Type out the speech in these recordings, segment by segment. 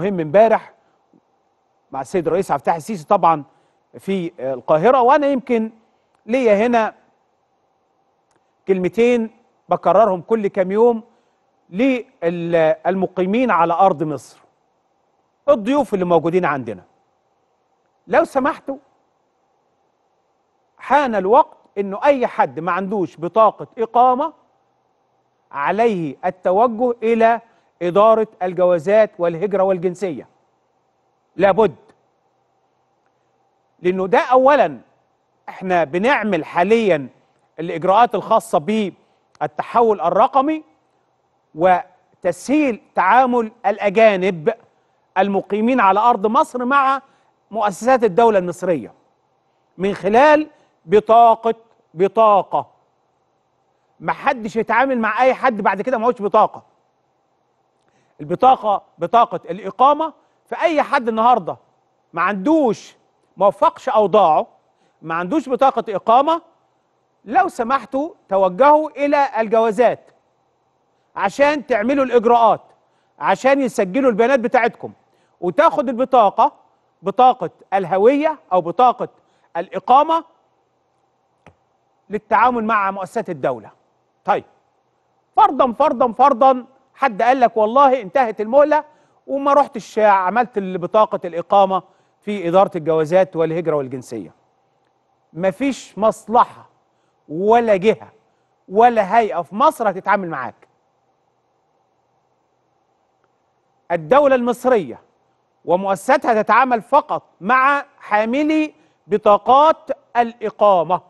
مهم امبارح مع السيد الرئيس عبد الفتاح السيسي طبعا في القاهره وانا يمكن ليا هنا كلمتين بكررهم كل كام يوم للمقيمين على ارض مصر الضيوف اللي موجودين عندنا لو سمحتوا حان الوقت انه اي حد ما عندوش بطاقه اقامه عليه التوجه الى إدارة الجوازات والهجرة والجنسية لابد لأنه ده أولا احنا بنعمل حاليا الإجراءات الخاصة بالتحول الرقمي وتسهيل تعامل الأجانب المقيمين على أرض مصر مع مؤسسات الدولة المصرية من خلال بطاقة بطاقة محدش يتعامل مع أي حد بعد كده ما معهوش بطاقة البطاقه بطاقه الاقامه فاي حد النهارده ما عندوش ما وفقش اوضاعه ما عندوش بطاقه اقامه لو سمحتوا توجهوا الى الجوازات عشان تعملوا الاجراءات عشان يسجلوا البيانات بتاعتكم وتاخد البطاقه بطاقه الهويه او بطاقه الاقامه للتعامل مع مؤسسات الدوله طيب فرضا فرضا فرضا حد قال لك والله انتهت المهله وما رحتش عملت بطاقه الاقامه في اداره الجوازات والهجره والجنسيه مفيش مصلحه ولا جهه ولا هيئه في مصر هتتعامل معاك الدوله المصريه ومؤسستها تتعامل فقط مع حاملي بطاقات الاقامه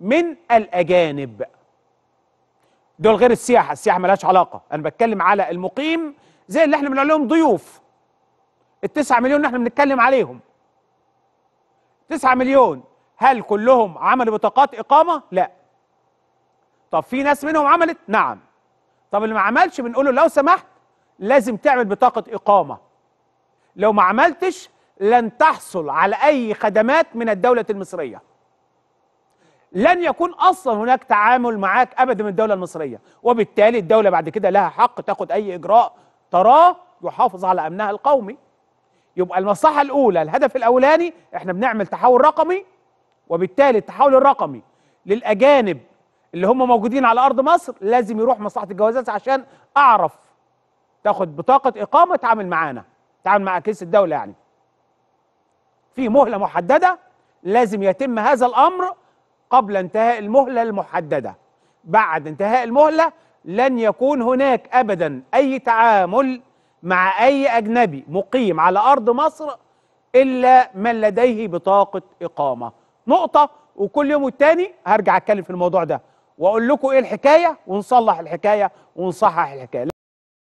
من الاجانب دول غير السياحه السياحه ملهاش علاقه انا بتكلم على المقيم زي اللي احنا بنقول لهم ضيوف التسعة مليون اللي احنا بنتكلم عليهم تسعة مليون هل كلهم عملوا بطاقات اقامه لا طب في ناس منهم عملت نعم طب اللي ما عملش بنقول له لو سمحت لازم تعمل بطاقه اقامه لو ما عملتش لن تحصل على اي خدمات من الدوله المصريه لن يكون اصلا هناك تعامل معاك ابدا من الدوله المصريه وبالتالي الدوله بعد كده لها حق تاخد اي اجراء تراه يحافظ على امنها القومي يبقى المصلحه الاولى الهدف الاولاني احنا بنعمل تحول رقمي وبالتالي التحول الرقمي للاجانب اللي هم موجودين على ارض مصر لازم يروح مصلحه الجوازات عشان اعرف تاخد بطاقه اقامه تعامل معانا تعامل مع كيس الدوله يعني في مهله محدده لازم يتم هذا الامر قبل انتهاء المهلة المحددة بعد انتهاء المهلة لن يكون هناك أبدا أي تعامل مع أي أجنبي مقيم على أرض مصر إلا من لديه بطاقة إقامة نقطة وكل يوم والتاني هرجع أتكلم في الموضوع ده وأقول لكم إيه الحكاية ونصلح الحكاية ونصحح الحكاية